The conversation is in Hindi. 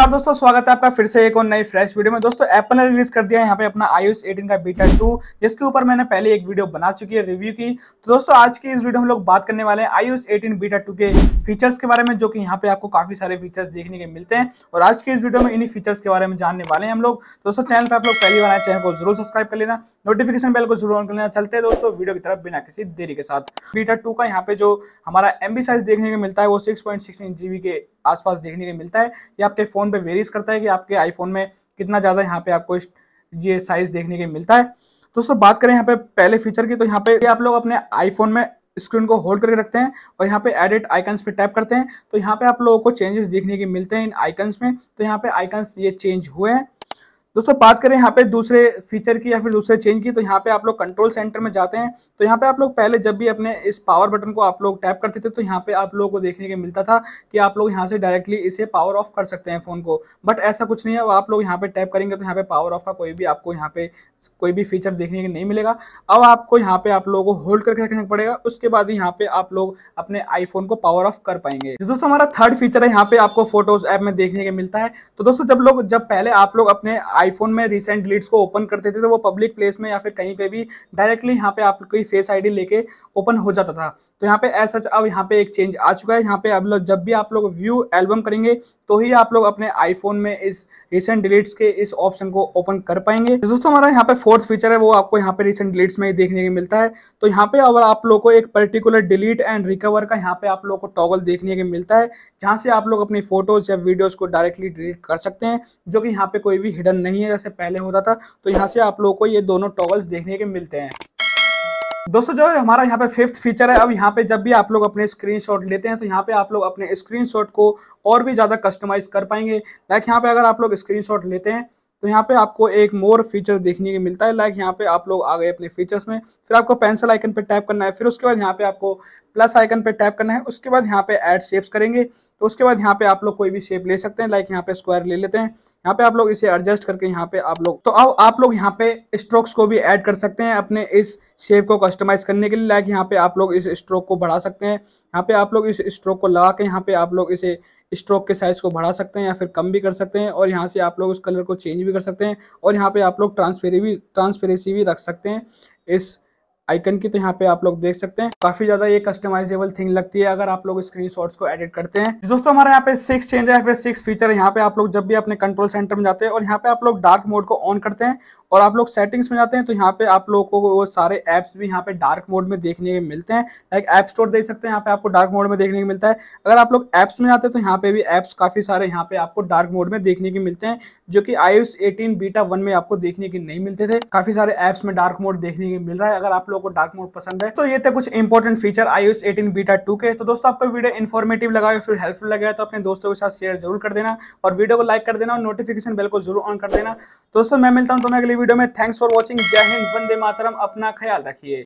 नमस्कार दोस्तों स्वागत है आपका फिर से एक और नई फ्रेश वीडियो में दोस्तों एप्पल ने रिलीज कर दिया है यहाँ पे अपना आयुष 18 का बीटा 2 जिसके ऊपर मैंने पहले एक वीडियो बना चुकी है रिव्यू की तो दोस्तों आज की इस वीडियो हम लोग बात करने वाले हैं आयुष 18 बीटा 2 के फीचर्स के बारे में जो कि यहाँ पे आपको काफी सारे फीचर्स देखने के मिलते हैं और आज की इस वीडियो में इन्हीं फीचर्स के बारे में जानने वाले हैं हम लोग दोस्तों चैनल पर आप लोग पहली बार आए चैनल को जरूर सब्सक्राइब कर लेना नोटिफिकेशन बेल को जरूर ऑन कर लेना चलते हैं दोस्तों वीडियो की तरफ बिना किसी देरी के साथ बीटा टू का यहाँ पे जो हमारा एमबी साइज देखने को मिलता है वो सिक्स पॉइंट के आसपास देखने को मिलता है ये आपके फोन आईफोन पे वेरीज करता है कि आपके आईफोन में कितना ज़्यादा यहाँ पे आपको ये साइज़ देखने के मिलता है दोस्तों बात करें यहाँ पे पहले फीचर की तो यहाँ पे आप लोग अपने आईफोन में स्क्रीन को होल्ड करके रखते हैं और यहाँ पे एडिट आइकन्स पे टैप करते हैं तो यहाँ पे आप लोगों को चेंजेस देखने के मिलते हैं इन आइकन्स में तो यहाँ पे आइकन्स ये चेंज हुए हैं दोस्तों बात करें यहाँ पे दूसरे फीचर की या फिर दूसरे चेंज की तो यहाँ पे आप लोग कंट्रोल सेंटर में जाते हैं तो यहाँ पे आप लोग पहले जब भी अपने इस पावर बटन को आप लोग टैप करते थे तो यहाँ पे आप लोगों को देखने के मिलता था कि आप लोग यहाँ से डायरेक्टली इसे पावर ऑफ कर सकते हैं फ़ोन को बट ऐसा कुछ नहीं है अब आप लोग यहाँ पे टैप करेंगे तो यहाँ पे पावर ऑफ का कोई भी आपको यहाँ पे कोई भी फीचर देखने के नहीं मिलेगा अब आपको यहाँ पे आप लोगों को होल्ड करके रखना पड़ेगा उसके बाद ही यहाँ पे आप लोग अपने आईफोन को पावर ऑफ कर पाएंगे दोस्तों हमारा थर्ड फीचर है यहाँ पे आपको फोटोज ऐप में देखने के मिलता है तो दोस्तों जब लोग जब पहले आप लोग अपने आई आईफोन में रिसेंट डिलीट्स को ओपन करते थे तो वो पब्लिक प्लेस में या फिर कहीं पे भी डायरेक्टली यहाँ पे कोई फेस आईडी लेके ओपन हो जाता था तो यहाँ पे एज सच अब यहाँ पे एक चेंज आ चुका है यहाँ पे अब लोग जब भी आप लोग व्यू एल्बम करेंगे तो ही आप लोग अपने आईफोन में इस रिसेंट डिलीट्स के इस ऑप्शन को ओपन कर पाएंगे तो दोस्तों हमारा यहाँ पे फोर्थ फीचर है वो आपको यहाँ पे रिसेंट डिलीट्स में देखने को मिलता है तो यहाँ पे अगर आप लोग को एक पर्टिकुलर डिलीट एंड रिकवर का यहाँ पे आप लोग को टॉगल देखने को मिलता है जहाँ से आप लोग अपनी फोटोज या वीडियोज को डायरेक्टली डिलीट कर सकते हैं जो कि यहाँ पे कोई भी हिडन नहीं नहीं है जैसे पहले होता था तो यहाँ से आप लोगों को ये दोनों टॉवल्स देखने के मिलते हैं दोस्तों जो है हमारा यहाँ पे फिफ्थ फीचर है अब यहाँ पे जब भी आप लोग अपने स्क्रीनशॉट लेते हैं तो यहाँ पे आप लोग अपने स्क्रीनशॉट को और भी ज़्यादा कस्टमाइज कर पाएंगे लाइक यहाँ पे अगर आप लोग स्क्रीनशॉट लेते हैं तो यहाँ पे आपको एक मोर फीचर देखने के मिलता है लाइक यहाँ पे आप लोग आ गए अपने फीचर्स में फिर आपको पेंसिल आइकन पर टैप करना है फिर उसके बाद यहाँ पे आपको प्लस आइकन पे टैप करना है उसके बाद यहाँ पे ऐड शेप्स करेंगे तो उसके बाद यहाँ पे आप लोग कोई भी शेप ले सकते हैं लाइक यहाँ पे स्क्वायर ले लेते हैं यहाँ पे आप लोग इसे एडजस्ट करके यहाँ पे आप लोग तो अब आप लोग यहाँ पे स्ट्रोक्स को भी ऐड कर सकते हैं अपने इस शेप को कस्टमाइज करने के लिए लाइक यहाँ पे आप लोग इस स्ट्रोक को बढ़ा सकते हैं यहाँ पे आप लोग इस स्ट्रोक को लगा के यहाँ पे आप लोग इसे स्ट्रोक के साइज़ को बढ़ा सकते हैं या फिर कम भी कर सकते हैं और यहाँ से आप लोग उस कलर को चेंज भी कर सकते हैं और यहाँ पे आप लोग ट्रांसफेरी भी ट्रांसफेरेसी भी रख सकते हैं इस आइकन की तो यहाँ पे आप लोग देख सकते हैं काफी ज्यादा ये कस्टमाइजेबल थिंग लगती है अगर आप लोग स्क्रीन को एडिट करते हैं दोस्तों हमारे यहाँ पे सिक्स चेंज है फिर सिक्स फीचर यहाँ पे आप लोग जब भी अपने कंट्रोल सेंटर में जाते हैं और यहाँ पे आप लोग डार्क मोड को ऑन करते हैं और आप लोग सेटिंग्स में जाते हैं तो यहाँ पे आप लोगों को वो सारे ऐप्स भी यहाँ पे डार्क मोड में देखने के मिलते हैं लाइक ऐप स्टोर देख सकते हैं यहाँ पे आपको डार्क मोड में देखने को मिलता है अगर आप लोग एप्स में जाते हैं तो यहाँ पे भी एप्स काफी सारे यहाँ पे आपको डार्क मोड में देखने के मिलते हैं जो कि आई एटीन बीटा वन में आपको देखने के नहीं मिलते थे काफी सारे एप्स में डार्क मोड देखने के मिल रहा है अगर आप लोग लोगों को डार्क मोड पसंद है तो ये थे कुछ important feature I eighteen beta two के तो दोस्तों आपको वीडियो इन्फॉर्मेटिव लगा फिर हेल्पफुल लगा तो अपने दोस्तों के साथ शेयर जरूर कर देना और वीडियो को लाइक कर देना और नोटिफिकेशन बिल को जरूर ऑन कर देना दोस्तों मैं मिलता हूँ तुम्हें अगली वीडियो में थैंक्स फॉर वॉचिंग जय हिंद वंदे मातरम अपना ख्याल रखिए